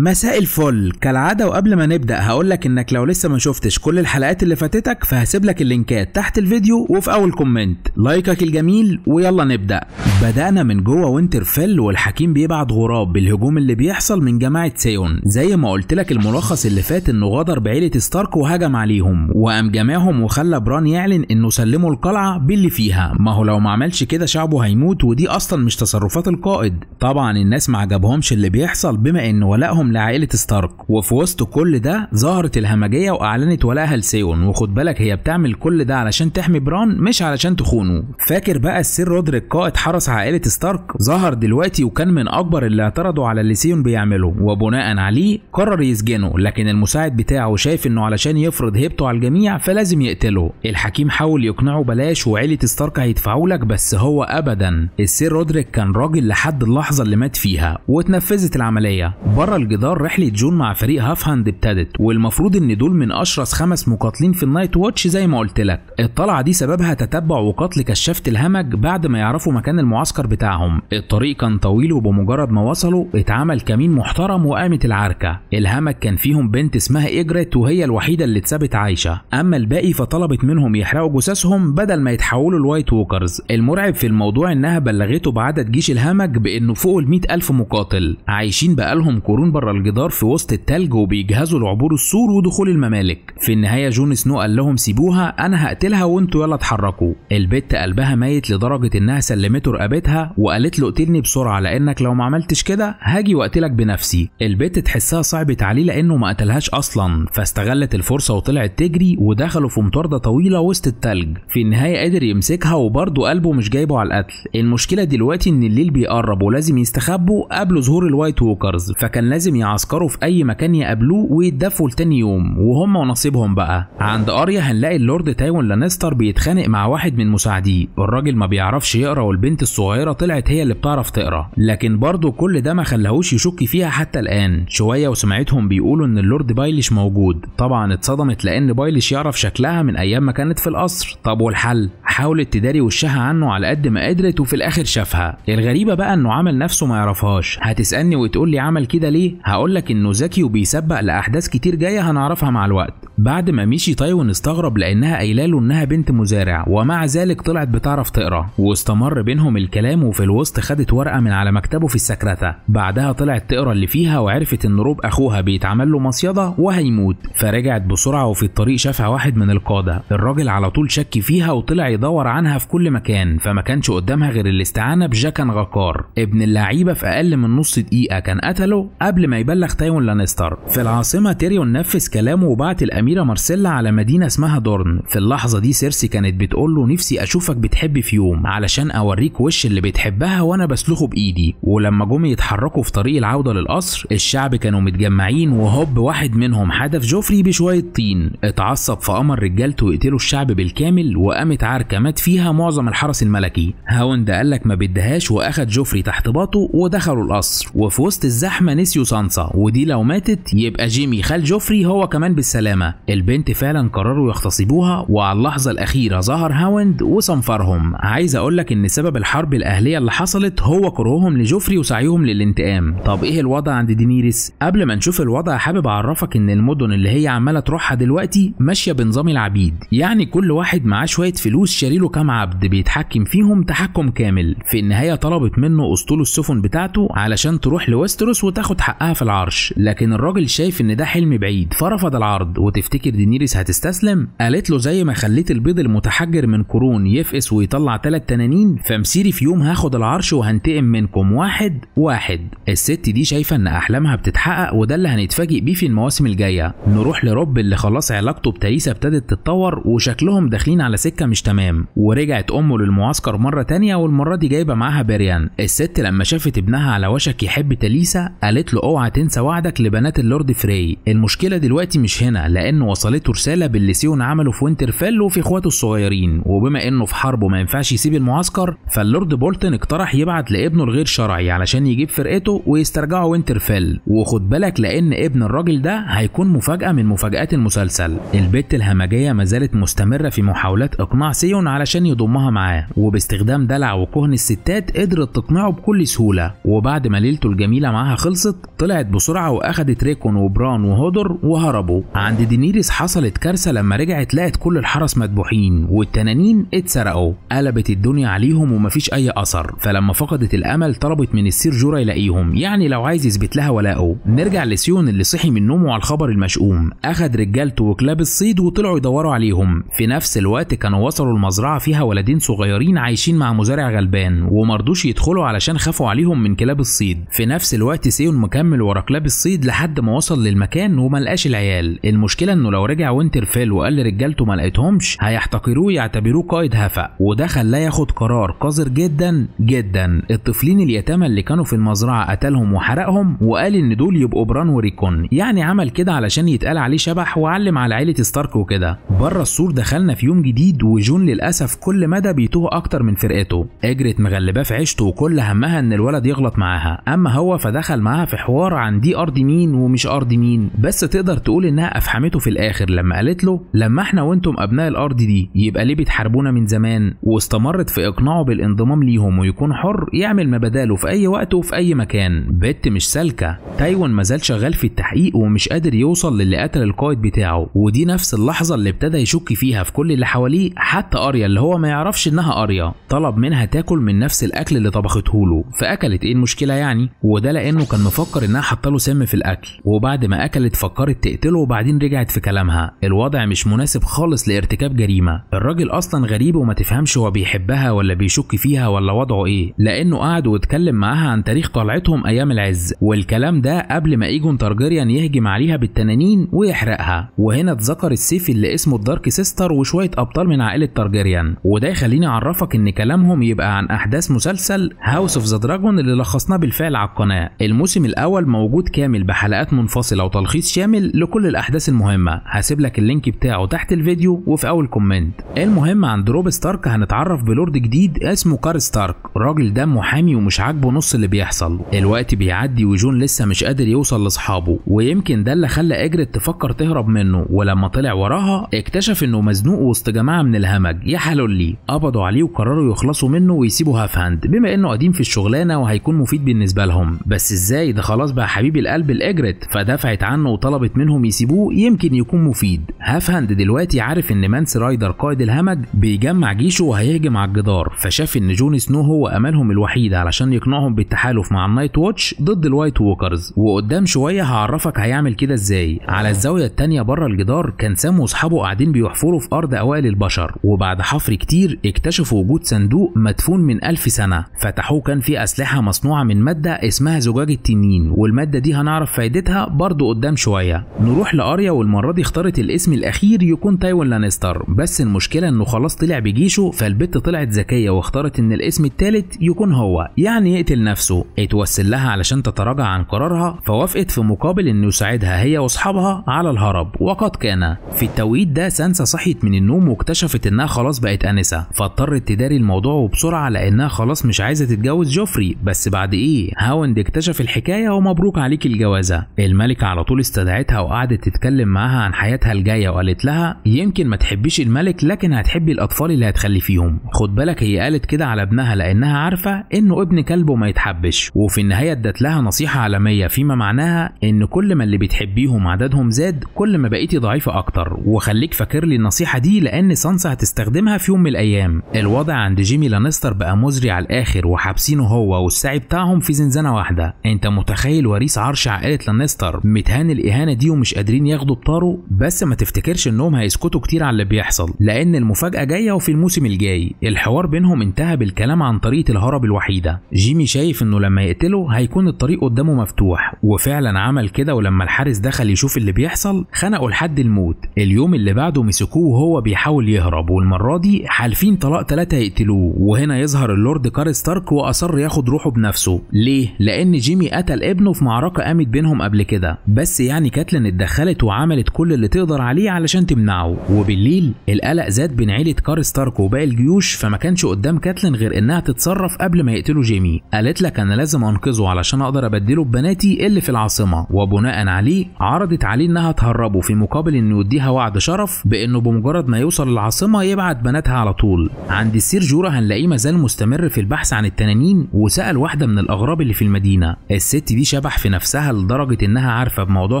مساء الفل كالعاده وقبل ما نبدا هقولك انك لو لسه ما شفتش كل الحلقات اللي فاتتك فهسيب لك اللينكات تحت الفيديو وفي اول كومنت لايكك الجميل ويلا نبدا بدانا من جوه وينترفيل والحكيم بيبعت غراب بالهجوم اللي بيحصل من جماعه سيون زي ما قلت لك الملخص اللي فات انه غدر بعيله ستارك وهجم عليهم وقام جمعهم وخلى بران يعلن انه سلموا القلعه باللي فيها ما هو لو ما عملش كده شعبه هيموت ودي اصلا مش تصرفات القائد طبعا الناس ما عجبهمش اللي بيحصل بما ان ولائهم محترم لعائلة ستارك وفي وسط كل ده ظهرت الهمجية وأعلنت ولاها لسيون وخد بالك هي بتعمل كل ده علشان تحمي بران مش علشان تخونه فاكر بقى السير رودريك قائد حرس عائلة ستارك ظهر دلوقتي وكان من أكبر اللي اعترضوا على اللي سيون بيعمله وبناء عليه قرر يسجنه لكن المساعد بتاعه شايف إنه علشان يفرض هيبته على الجميع فلازم يقتله الحكيم حاول يقنعه بلاش وعيلة ستارك هيدفعوا لك بس هو أبدا السير رودريك كان راجل لحد اللحظة اللي مات فيها واتنفذت العملية بره الجدار جدار رحلة جون مع فريق هاف هاند ابتدت والمفروض ان دول من اشرس خمس مقاتلين في النايت واتش زي ما قلت لك الطلعة دي سببها تتبع وقتل كشافة الهمج بعد ما يعرفوا مكان المعسكر بتاعهم الطريق كان طويل وبمجرد ما وصلوا اتعمل كمين محترم وقامت العركة الهمج كان فيهم بنت اسمها اجريت وهي الوحيدة اللي اتسابت عايشة اما الباقي فطلبت منهم يحرقوا جثثهم بدل ما يتحولوا لوايت ووكرز المرعب في الموضوع انها بلغته بعدد جيش الهمج بانه فوق ال ألف مقاتل عايشين بقالهم قرون بره الجدار في وسط التلج وبيجهزوا لعبور السور ودخول الممالك في النهايه جون سنو قال لهم سيبوها انا هقتلها وانتوا يلا اتحركوا البت قلبها ميت لدرجه انها سلمته رقبتها وقالت له اقتلني بسرعه لانك لو ما عملتش كده هاجي واقتلك بنفسي البت تحسها صعبت عليه لانه ما قتلهاش اصلا فاستغلت الفرصه وطلعت تجري ودخلوا في مطارده طويله وسط التلج في النهايه قدر يمسكها وبرضه قلبه مش جايبه على القتل المشكله دلوقتي ان الليل بيقرب ولازم يستخبوا قبل ظهور الوايت ووكرز فكان لازم لازم يعسكروا في أي مكان يقابلوه ويتدفوا لتاني يوم وهم ونصيبهم بقى عند أريا هنلاقي اللورد تايون لانستر بيتخانق مع واحد من مساعديه الراجل ما بيعرفش يقرا والبنت الصغيرة طلعت هي اللي بتعرف تقرا لكن برضه كل ده ما خلاهوش يشك فيها حتى الآن شوية وسمعتهم بيقولوا إن اللورد بايلش موجود طبعا اتصدمت لأن بايلش يعرف شكلها من أيام ما كانت في القصر طب والحل حاولت تداري وشها عنه على قد ما قدرت وفي الاخر شافها الغريبه بقى انه عمل نفسه ما يعرفهاش هتسالني وتقول لي عمل كده ليه هقول لك انه ذكي وبيسبق لاحداث كتير جايه هنعرفها مع الوقت بعد ما مشي تايوان طيب استغرب لانها قايله له انها بنت مزارع ومع ذلك طلعت بتعرف تقرا واستمر بينهم الكلام وفي الوسط خدت ورقه من على مكتبه في السكرته بعدها طلعت تقرا اللي فيها وعرفت ان روب اخوها بيتعمل له مصيده وهيموت فرجعت بسرعه وفي الطريق شافها واحد من القاده الراجل على طول شك فيها وطلع يدور تدور عنها في كل مكان فما كانش قدامها غير الاستعانة بجاكن غكار ابن اللعيبة في أقل من نص دقيقة كان قتله قبل ما يبلغ تايون لانستر في العاصمة تيريون نفذ كلامه وبعت الأميرة مارسيلا على مدينة اسمها دورن في اللحظة دي سيرسي كانت بتقول له نفسي أشوفك بتحب في يوم علشان أوريك وش اللي بتحبها وأنا بسلخه بإيدي ولما جم يتحركوا في طريق العودة للقصر الشعب كانوا متجمعين وهوب واحد منهم حدف جوفري بشوية طين اتعصب فأمر رجالته يقتلوا الشعب بالكامل وقامت عركة مات فيها معظم الحرس الملكي هاوند قال لك ما بدهاش واخد جوفري تحت باطه ودخلوا القصر وفي وسط الزحمه نسيوا سانسا ودي لو ماتت يبقى جيمي خال جوفري هو كمان بالسلامه البنت فعلا قرروا يغتصبوها وعلى اللحظه الاخيره ظهر هاوند وصنفرهم عايز اقول لك ان سبب الحرب الاهليه اللي حصلت هو كرههم لجوفري وسعيهم للانتقام طب ايه الوضع عند دينيريس قبل ما نشوف الوضع حابب اعرفك ان المدن اللي هي عماله تروحها دلوقتي ماشيه بنظام العبيد يعني كل واحد معاه شويه فلوس اشتري له كام عبد بيتحكم فيهم تحكم كامل في النهايه طلبت منه اسطول السفن بتاعته علشان تروح لويستروس وتاخد حقها في العرش لكن الراجل شايف ان ده حلم بعيد فرفض العرض وتفتكر دينيريس هتستسلم قالت له زي ما خليت البيض المتحجر من قرون يفقس ويطلع تلات تنانين فمسيري في يوم هاخد العرش وهنتقم منكم واحد واحد الست دي شايفه ان احلامها بتتحقق وده اللي هنتفاجئ بيه في المواسم الجايه نروح لروب اللي خلاص علاقته بتاريسه ابتدت تتطور وشكلهم داخلين على سكه مش تمام تمام ورجعت امه للمعسكر مره تانية والمره دي جايبه معاها بريان الست لما شافت ابنها على وشك يحب تاليسا قالت له اوعى تنسى وعدك لبنات اللورد فري المشكله دلوقتي مش هنا لان وصلته رساله باللي سيون عمله في وينترفيل وفي اخواته الصغيرين وبما انه في حرب وما ينفعش يسيب المعسكر فاللورد بولتن اقترح يبعت لابنه الغير شرعي علشان يجيب فرقته ويسترجعوا وينترفيل وخد بالك لان ابن الراجل ده هيكون مفاجاه من مفاجات المسلسل البت الهمجيه ما زالت مستمره في محاولات اقناع سيون ليون علشان يضمها معاه وباستخدام دلع وكهن الستات قدرت تقنعه بكل سهولة وبعد ما ليلته الجميلة معاها خلصت طلعت بسرعة وأخدت ريكون وبران وهودر وهربوا عند دينيريس حصلت كارثة لما رجعت لقت كل الحرس مذبوحين والتنانين اتسرقوا قلبت الدنيا عليهم ومفيش أي أثر فلما فقدت الأمل طلبت من السير جورا يلاقيهم يعني لو عايز يثبت لها ولاءه نرجع لسيون اللي صحي من نومه على الخبر المشؤوم أخد رجالته وكلاب الصيد وطلعوا يدوروا عليهم في نفس الوقت كانوا وصلوا مزرعة فيها ولدين صغيرين عايشين مع مزارع غلبان ومرضوش يدخلوا علشان خافوا عليهم من كلاب الصيد في نفس الوقت سيون مكمل ورا كلاب الصيد لحد ما وصل للمكان وملقاش العيال المشكلة انه لو رجع وينترفيل وقال لرجالته ملقتهمش هيحتقروه يعتبروه قائد هفأ وده خلاه ياخد قرار قذر جدا جدا الطفلين اليتامى اللي كانوا في المزرعة قتلهم وحرقهم وقال ان دول يبقوا بران وريكون يعني عمل كده علشان يتقال عليه شبح وعلم على عيلة ستارك وكده بره السور دخلنا في يوم جديد وجون للأسف كل مدى بيتوه أكتر من فرقته أجرت مغلباه في عيشته وكل همها إن الولد يغلط معاها أما هو فدخل معاها في حوار عن دي أرض مين ومش أرض مين بس تقدر تقول إنها أفحمته في الآخر لما قالت له لما إحنا وأنتم أبناء الأرض دي يبقى ليه بتحاربونا من زمان واستمرت في إقناعه بالانضمام ليهم ويكون حر يعمل ما بداله في أي وقت وفي أي مكان بت مش سالكة تايوان مازال شغال في التحقيق ومش قادر يوصل للي قتل القائد بتاعه ودي نفس اللحظة اللي ابتدى يشك فيها في كل اللي حواليه حتى اريا اللي هو ما يعرفش إنها قرية طلب منها تاكل من نفس الأكل اللي طبخته له فأكلت إيه المشكلة يعني وده لأنه كان مفكر إنها له سم في الأكل وبعد ما أكلت فكرت تقتله وبعدين رجعت في كلامها الوضع مش مناسب خالص لارتكاب جريمة الراجل أصلا غريب وما تفهمش هو بيحبها ولا بيشك فيها ولا وضعه إيه لأنه قعد واتكلم معاها عن تاريخ طلعتهم أيام العز والكلام ده قبل ما إيجون تارجريان يهجم عليها بالتنانين ويحرقها وهنا اتذكر السيف اللي اسمه الدارك سيستر وشوية أبطال من عائلة تارجيريان تارجيريان وده يخليني اعرفك ان كلامهم يبقى عن احداث مسلسل هاوس اوف ذا دراجون اللي لخصناه بالفعل على القناه الموسم الاول موجود كامل بحلقات منفصله وتلخيص شامل لكل الاحداث المهمه هسيب لك اللينك بتاعه تحت الفيديو وفي اول كومنت المهم عند روب ستارك هنتعرف بلورد جديد اسمه كار ستارك راجل ده محامي ومش عاجبه نص اللي بيحصل الوقت بيعدي وجون لسه مش قادر يوصل لاصحابه ويمكن ده اللي خلى اجرت تفكر تهرب منه ولما طلع وراها اكتشف انه مزنوق وسط جماعه من الهمج يا حلولي قبضوا عليه وقرروا يخلصوا منه ويسيبوا هاف هاند بما انه قديم في الشغلانه وهيكون مفيد بالنسبه لهم بس ازاي ده خلاص بقى حبيب القلب الاجرت فدفعت عنه وطلبت منهم يسيبوه يمكن يكون مفيد هاف هاند دلوقتي عارف ان مانس رايدر قائد الهمج بيجمع جيشه وهيهجم على الجدار فشاف ان جون سنو هو املهم الوحيد علشان يقنعهم بالتحالف مع النايت واتش ضد الوايت ووكرز وقدام شويه هعرفك هيعمل كده ازاي على الزاويه الثانيه بره الجدار كان سام واصحابه قاعدين بيحفروا في ارض اوائل البشر وبعد بعد حفر كتير اكتشفوا وجود صندوق مدفون من ألف سنة فتحوه كان فيه أسلحة مصنوعة من مادة اسمها زجاج التنين والمادة دي هنعرف فايدتها برضه قدام شوية نروح لأريا والمرة دي اختارت الاسم الأخير يكون تايوان لانستر بس المشكلة إنه خلاص طلع بجيشه فالبت طلعت ذكية واختارت إن الاسم التالت يكون هو يعني يقتل نفسه اتوسل لها علشان تتراجع عن قرارها فوافقت في مقابل إنه يساعدها هي وأصحابها على الهرب وقد كان في التوقيت ده سانسا صحيت من النوم واكتشفت إنها خلاص بقت انسه فاضطرت تداري الموضوع وبسرعه لانها خلاص مش عايزه تتجوز جوفري بس بعد ايه هاوند اكتشف الحكايه ومبروك عليك الجوازه الملكه على طول استدعتها وقعدت تتكلم معاها عن حياتها الجايه وقالت لها يمكن ما تحبيش الملك لكن هتحبي الاطفال اللي فيهم خد بالك هي قالت كده على ابنها لانها عارفه انه ابن كلبه ما يتحبش وفي النهايه ادت لها نصيحه عالميه فيما معناها ان كل ما اللي بتحبيهم عددهم زاد كل ما بقيتي ضعيفه اكتر وخليك فاكر لي النصيحه دي لان سانسا هتستخدم هيستخدمها في يوم من الأيام الوضع عند جيمي لانستر بقى مزري على الآخر وحابسينه هو والسعي بتاعهم في زنزانة واحدة أنت متخيل وريث عرش عائلة لانستر متهان الإهانة دي ومش قادرين ياخدوا بطاره بس ما تفتكرش إنهم هيسكتوا كتير على اللي بيحصل لأن المفاجأة جاية وفي الموسم الجاي الحوار بينهم انتهى بالكلام عن طريقة الهرب الوحيدة جيمي شايف إنه لما يقتله هيكون الطريق قدامه مفتوح وفعلا عمل كده ولما الحارس دخل يشوف اللي بيحصل خنقه لحد الموت اليوم اللي بعده مسكوه وهو بيحاول يهرب والمرة المرة دي حالفين طلاق ثلاثة يقتلوه وهنا يظهر اللورد كاري ستارك وأصر ياخد روحه بنفسه ليه؟ لأن جيمي قتل ابنه في معركة قامت بينهم قبل كده بس يعني كاتلين اتدخلت وعملت كل اللي تقدر عليه علشان تمنعه وبالليل القلق زاد بين عيلة كاري ستارك وباقي الجيوش فما كانش قدام كاتلين غير إنها تتصرف قبل ما يقتلوا جيمي قالت لك أنا لازم أنقذه علشان أقدر أبدله ببناتي اللي في العاصمة وبناء عليه عرضت عليه إنها تهربه في مقابل إنه يديها وعد شرف بإنه بمجرد ما يوصل العاصمة يبعت جمعت بناتها على طول عند السير جورا هنلاقيه مازال مستمر في البحث عن التنانين وسأل واحدة من الأغراب اللي في المدينة الست دي شبح في نفسها لدرجة إنها عارفة بموضوع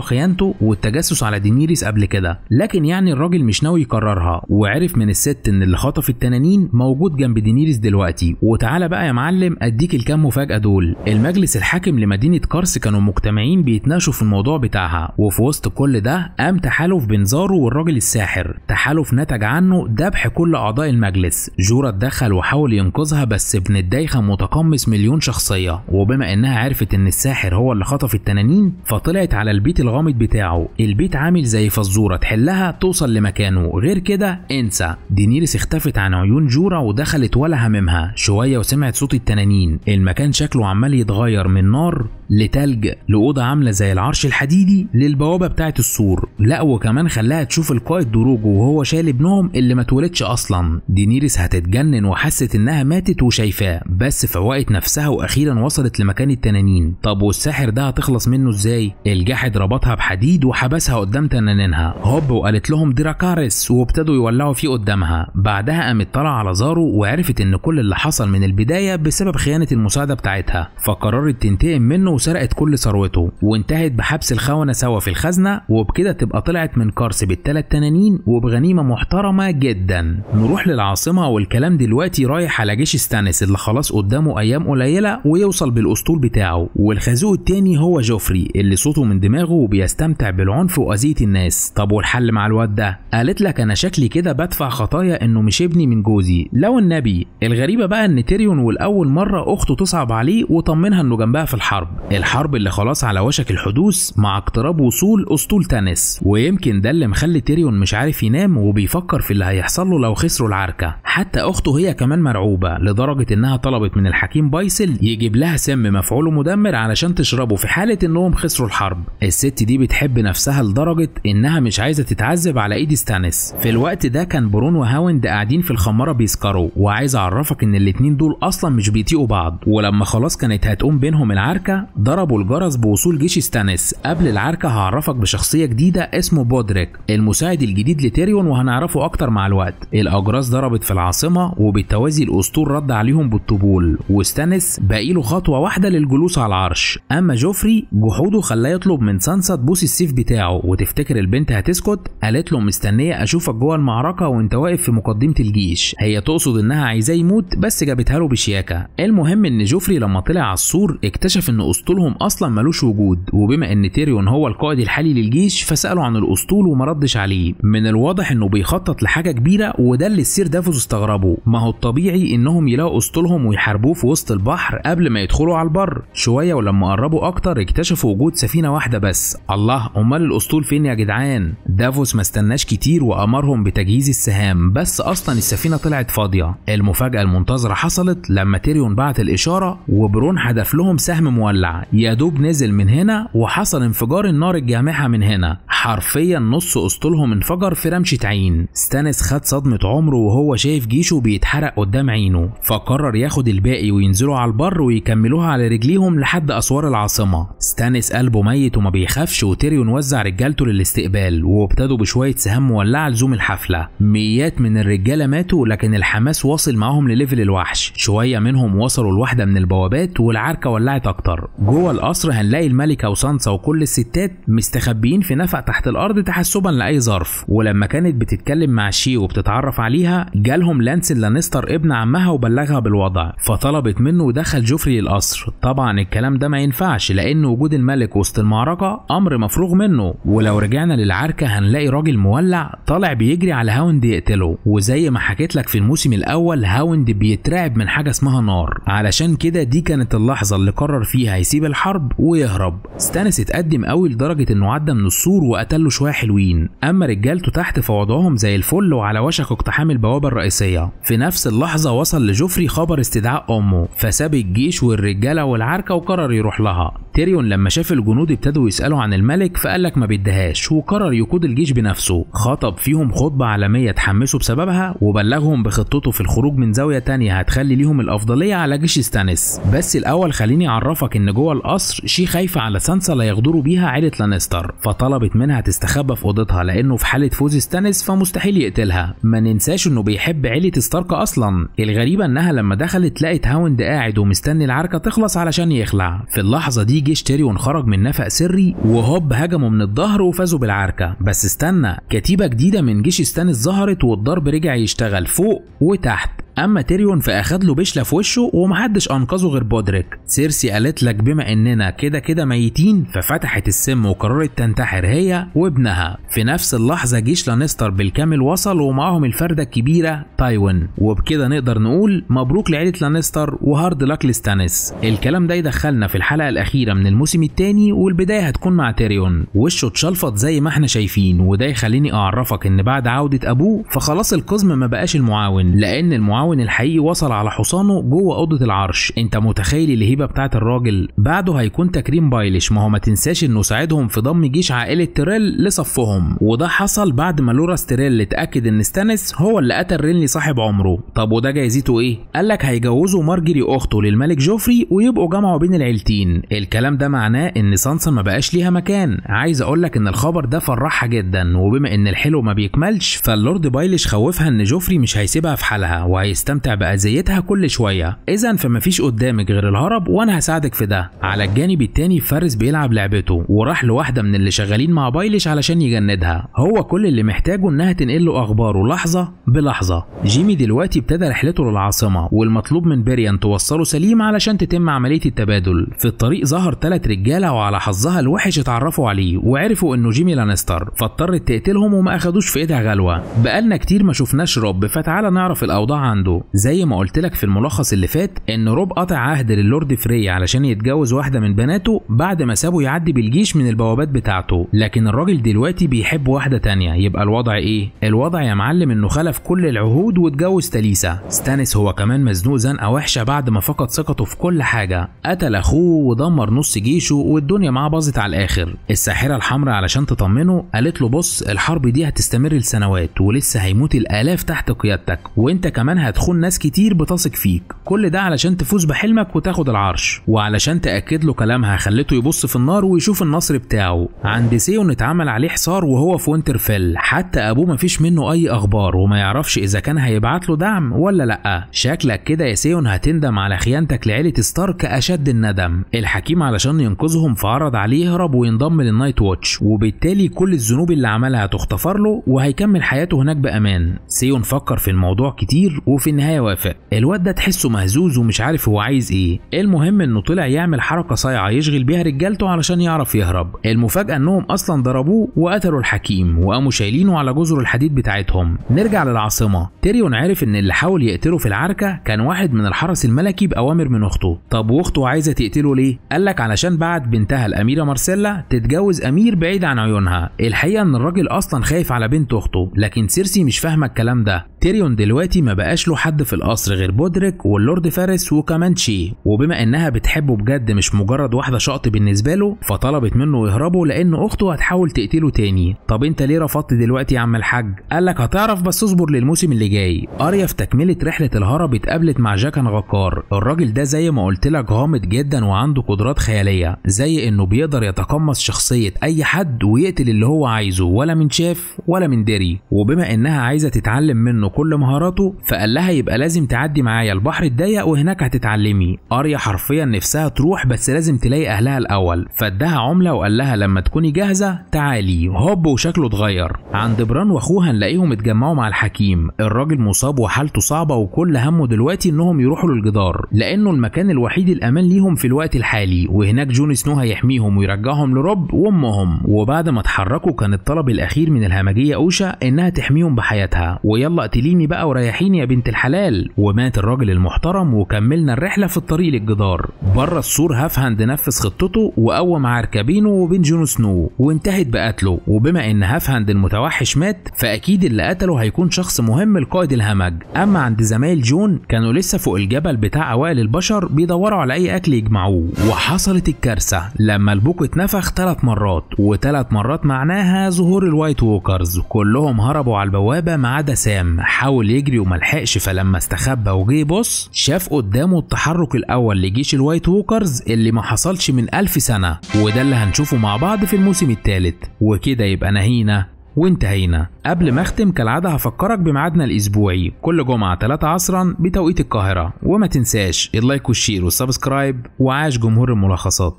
خيانته والتجسس على دينيريس قبل كده لكن يعني الراجل مش ناوي يكررها وعرف من الست إن اللي خطف التنانين موجود جنب دينيريس دلوقتي وتعالى بقى يا معلم أديك الكام مفاجأة دول المجلس الحاكم لمدينة كارس كانوا مجتمعين بيتناقشوا في الموضوع بتاعها وفي وسط كل ده قام تحالف بنزارو والراجل الساحر تحالف نتج عنه ذبح كل أعضاء المجلس جورا اتدخل وحاول ينقذها بس ابن الدايخة متقمص مليون شخصية وبما إنها عرفت إن الساحر هو اللي خطف التنانين فطلعت على البيت الغامض بتاعه البيت عامل زي فزورة تحلها توصل لمكانه غير كده انسى دينيريس اختفت عن عيون جورا ودخلت ولا هممها شوية وسمعت صوت التنانين المكان شكله عمال يتغير من نار لتلج لأوضة عاملة زي العرش الحديدي للبوابة بتاعة السور لا وكمان خلاها تشوف القائد دروجو وهو شال ابنهم اللي ما اتولدش اصلا دينيريس هتتجنن وحست انها ماتت وشايفاه بس فوقت نفسها واخيرا وصلت لمكان التنانين طب والساحر ده هتخلص منه ازاي الجاحد ربطها بحديد وحبسها قدام تنانينها هوب وقالت لهم دراكارس وابتدوا يولعوا فيه قدامها بعدها قامت طالعه على زارو وعرفت ان كل اللي حصل من البدايه بسبب خيانه المساعده بتاعتها فقررت تنتقم منه وسرقت كل ثروته وانتهت بحبس الخونه سوا في الخزنه وبكده تبقى طلعت من كارس بالثلاث تنانين وبغنيمه محترمه جدا نروح للعاصمة والكلام دلوقتي رايح على جيش ستانس اللي خلاص قدامه أيام قليلة ويوصل بالأسطول بتاعه والخازوق التاني هو جوفري اللي صوته من دماغه وبيستمتع بالعنف وأذية الناس طب والحل مع الواد ده قالت لك أنا شكلي كده بدفع خطايا إنه مش ابني من جوزي لو النبي الغريبة بقى إن تيريون والأول مرة أخته تصعب عليه وطمنها إنه جنبها في الحرب الحرب اللي خلاص على وشك الحدوث مع اقتراب وصول أسطول تانس ويمكن ده اللي مخلي تيريون مش عارف ينام وبيفكر في اللي هيحصل له لو خسروا العركه حتى اخته هي كمان مرعوبه لدرجه انها طلبت من الحكيم بايسل يجيب لها سم مفعوله مدمر علشان تشربه في حاله انهم خسروا الحرب الست دي بتحب نفسها لدرجه انها مش عايزه تتعذب على ايد ستانس في الوقت ده كان برون وهاوند قاعدين في الخماره بيسكروا وعايز اعرفك ان الاتنين دول اصلا مش بيطيقوا بعض ولما خلاص كانت هتقوم بينهم العركه ضربوا الجرس بوصول جيش ستانس قبل العركه هعرفك بشخصيه جديده اسمه بودريك المساعد الجديد لتيريون وهنعرفه اكتر مع الوقت الأجراس ضربت في العاصمة وبالتوازي الأسطول رد عليهم بالطبول وستانس باقي له خطوة واحدة للجلوس على العرش أما جوفري جحوده خلاه يطلب من سانسا تبوس السيف بتاعه وتفتكر البنت هتسكت قالت له مستنية أشوفك جوه المعركة وأنت واقف في مقدمة الجيش هي تقصد إنها عايزاه يموت بس جابتها له بشياكة المهم إن جوفري لما طلع على السور اكتشف إن أسطولهم أصلا ملوش وجود وبما إن تيريون هو القائد الحالي للجيش فسأله عن الأسطول وما ردش عليه من الواضح إنه بيخطط لحاجة كبيرة وده اللي السير دافوس استغربه ما هو الطبيعي انهم يلاقوا اسطولهم ويحاربوه في وسط البحر قبل ما يدخلوا على البر شويه ولما قربوا اكتر اكتشفوا وجود سفينه واحده بس الله امال الاسطول فين يا جدعان دافوس ما استناش كتير وامرهم بتجهيز السهام بس اصلا السفينه طلعت فاضيه المفاجاه المنتظره حصلت لما تيريون بعت الاشاره وبرون حدف لهم سهم مولع يا دوب نزل من هنا وحصل انفجار النار الجامحه من هنا حرفيا نص اسطولهم انفجر في رمشه عين ستانس خد صدمه صدمة عمره وهو شايف جيشه بيتحرق قدام عينه فقرر ياخد الباقي وينزلوا على البر ويكملوها على رجليهم لحد أسوار العاصمة ستانس قلبه ميت وما بيخافش وتيريون وزع رجالته للاستقبال وابتدوا بشوية سهام مولعة لزوم الحفلة ميات من الرجالة ماتوا لكن الحماس واصل معاهم لليفل الوحش شوية منهم وصلوا لواحدة من البوابات والعركة ولعت أكتر جوه القصر هنلاقي الملكة وسانسا وكل الستات مستخبيين في نفق تحت الأرض تحسبا لأي ظرف ولما كانت بتتكلم مع شي وبتتعرف اتعرف عليها جالهم لانس لانستر ابن عمها وبلغها بالوضع فطلبت منه ودخل جوفري القصر طبعا الكلام ده ما ينفعش لان وجود الملك وسط المعركه امر مفروغ منه ولو رجعنا للعركه هنلاقي راجل مولع طالع بيجري على هاوند يقتله وزي ما حكيت لك في الموسم الاول هاوند بيترعب من حاجه اسمها نار علشان كده دي كانت اللحظه اللي قرر فيها يسيب الحرب ويهرب ستانس اتقدم قوي لدرجه انه عدى من السور وقتل له شويه حلوين اما رجالته تحت فوضعهم زي الفل وعلى وشك صاروخ اقتحام البوابة الرئيسية في نفس اللحظة وصل لجوفري خبر استدعاء أمه فساب الجيش والرجالة والعركة وقرر يروح لها تيريون لما شاف الجنود ابتدوا يسألوا عن الملك فقال لك ما بيدهاش وقرر يقود الجيش بنفسه خطب فيهم خطبة عالمية تحمسوا بسببها وبلغهم بخطته في الخروج من زاوية تانية هتخلي ليهم الأفضلية على جيش ستانس بس الأول خليني أعرفك إن جوه القصر شي خايفة على سانسا لا يغدروا بيها عيلة لانستر فطلبت منها تستخبى في أوضتها لأنه في حالة فوز ستانس فمستحيل يقتلها ما ننساش انه بيحب عيله ستارك اصلا الغريبه انها لما دخلت لقت هاوند قاعد ومستني العركه تخلص علشان يخلع في اللحظه دي جيش تيريون خرج من نفق سري وهوب هجموا من الظهر وفازوا بالعركه بس استنى كتيبه جديده من جيش ستانس ظهرت والضرب رجع يشتغل فوق وتحت اما تيريون فاخد له بشله في وشه ومحدش انقذه غير بودريك سيرسي قالت لك بما اننا كده كده ميتين ففتحت السم وقررت تنتحر هي وابنها في نفس اللحظه جيش لانستر بالكامل وصل ومعاهم الفرده الكبيره تايوان وبكده نقدر نقول مبروك لعيله لانستر وهارد لاك لستانس الكلام ده يدخلنا في الحلقه الاخيره من الموسم الثاني والبدايه هتكون مع تيريون وشه اتشلفط زي ما احنا شايفين وده يخليني اعرفك ان بعد عوده ابوه فخلاص القزم ما بقاش المعاون لان المعاون المعاون الحقيقي وصل على حصانه جوه اوضه العرش انت متخيل الهيبه بتاعه الراجل بعده هيكون تكريم بايلش ما هو ما تنساش انه ساعدهم في ضم جيش عائله تيريل لصفهم وده حصل بعد ما لورا ستريل اتاكد ان ستانس هو اللي قتل رينلي صاحب عمره طب وده جايزته ايه قال لك هيجوزوا مارجري اخته للملك جوفري ويبقوا جمعوا بين العيلتين الكلام ده معناه ان سانسا ما بقاش ليها مكان عايز اقول لك ان الخبر ده فرحها جدا وبما ان الحلو ما بيكملش فاللورد بايلش خوفها ان جوفري مش هيسيبها في حالها وهي هيستمتع بأذيتها كل شوية إذا فمفيش قدامك غير الهرب وأنا هساعدك في ده على الجانب التاني فارس بيلعب لعبته وراح لواحدة من اللي شغالين مع بايلش علشان يجندها هو كل اللي محتاجه إنها تنقل له أخباره لحظة بلحظة جيمي دلوقتي ابتدى رحلته للعاصمة والمطلوب من بيريان توصله سليم علشان تتم عملية التبادل في الطريق ظهر تلات رجالة وعلى حظها الوحش اتعرفوا عليه وعرفوا إنه جيمي لانستر فاضطرت تقتلهم وما أخدوش في إيدها غلوة بقالنا كتير ما شفناش روب فتعالى نعرف الأوضاع عنده زي ما قلت لك في الملخص اللي فات ان روب قطع عهد للورد فري علشان يتجوز واحده من بناته بعد ما سابه يعدي بالجيش من البوابات بتاعته لكن الراجل دلوقتي بيحب واحده تانية يبقى الوضع ايه الوضع يا معلم انه خلف كل العهود واتجوز تاليسا ستانس هو كمان مزنوق زنقه وحشه بعد ما فقد ثقته في كل حاجه قتل اخوه ودمر نص جيشه والدنيا معاه باظت على الاخر الساحره الحمراء علشان تطمنه قالت له بص الحرب دي هتستمر لسنوات ولسه هيموت الالاف تحت قيادتك وانت كمان هتخون ناس كتير بتثق فيك كل ده علشان تفوز بحلمك وتاخد العرش وعلشان تأكد له كلامها خلته يبص في النار ويشوف النصر بتاعه عند سيون اتعمل عليه حصار وهو في وينترفيل حتى ابوه مفيش منه اي اخبار وما يعرفش اذا كان هيبعت له دعم ولا لا شكلك كده يا سيون هتندم على خيانتك لعيلة ستارك اشد الندم الحكيم علشان ينقذهم فعرض عليه يهرب وينضم للنايت واتش وبالتالي كل الذنوب اللي عملها تختفر له وهيكمل حياته هناك بامان سيون فكر في الموضوع كتير وفي النهايه وافق الواد ده تحسه مهزوز ومش عارف هو عايز ايه المهم انه طلع يعمل حركه صايعه يشغل بيها رجالته علشان يعرف يهرب المفاجاه انهم اصلا ضربوه وقتلوا الحكيم وقاموا شايلينه على جزر الحديد بتاعتهم نرجع للعاصمه تيريون عرف ان اللي حاول يقتله في العركه كان واحد من الحرس الملكي باوامر من اخته طب واخته عايزه تقتله ليه قال لك علشان بعت بنتها الاميره مارسيلا تتجوز امير بعيد عن عيونها الحقيقه ان الراجل اصلا خايف على بنت اخته لكن سيرسي مش فاهمه الكلام ده تيريون دلوقتي ما بقاش له حد في القصر غير بودريك واللورد فارس وكامانشي وبما انها بتحبه بجد مش مجرد واحده شقط بالنسبه له فطلبت منه يهربه لان اخته هتحاول تقتله تاني طب انت ليه رفضت دلوقتي يا عم الحاج قال لك هتعرف بس اصبر للموسم اللي جاي اريا في تكمله رحله الهرب اتقابلت مع جاكن غكار الراجل ده زي ما قلت لك غامض جدا وعنده قدرات خياليه زي انه بيقدر يتقمص شخصيه اي حد ويقتل اللي هو عايزه ولا من شاف ولا من دري وبما انها عايزه تتعلم منه عنه كل مهاراته فقال لها يبقى لازم تعدي معايا البحر الضيق وهناك هتتعلمي اريا حرفيا نفسها تروح بس لازم تلاقي اهلها الاول فاداها عمله وقال لها لما تكوني جاهزه تعالي هوب وشكله اتغير عند بران واخوها نلاقيهم اتجمعوا مع الحكيم الراجل مصاب وحالته صعبه وكل همه دلوقتي انهم يروحوا للجدار لانه المكان الوحيد الامان ليهم في الوقت الحالي وهناك جون سنو هيحميهم ويرجعهم لروب وامهم وبعد ما اتحركوا كان الطلب الاخير من الهمجيه اوشا انها تحميهم بحياتها ويلا قتليني بقى وريحيني يا بنت الحلال ومات الراجل المحترم وكملنا الرحله في الطريق للجدار بره السور هافهاند نفذ خطته وقوم عركبينه وبين جون سنو وانتهت بقتله وبما ان هافهاند المتوحش مات فاكيد اللي قتله هيكون شخص مهم لقائد الهمج اما عند زمايل جون كانوا لسه فوق الجبل بتاع اوائل البشر بيدوروا على اي اكل يجمعوه وحصلت الكارثه لما البوك اتنفخ ثلاث مرات وثلاث مرات معناها ظهور الوايت ووكرز كلهم هربوا على البوابه ما عدا سام حاول يجري وملحقش فلما استخبى وجه يبص شاف قدامه التحرك الاول لجيش الوايت ووكرز اللي ما حصلش من ألف سنة وده اللي هنشوفه مع بعض في الموسم الثالث وكده يبقى نهينا وانتهينا قبل ما اختم كالعادة هفكرك بميعادنا الأسبوعي كل جمعة 3 عصرا بتوقيت القاهرة وما تنساش اللايك والشير والسبسكرايب وعاش جمهور الملخصات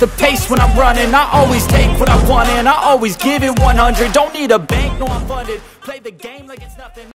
the pace when I'm running I always take what I want and I always give it 100 Don't need a bank, no I'm funded Play the game like it's nothing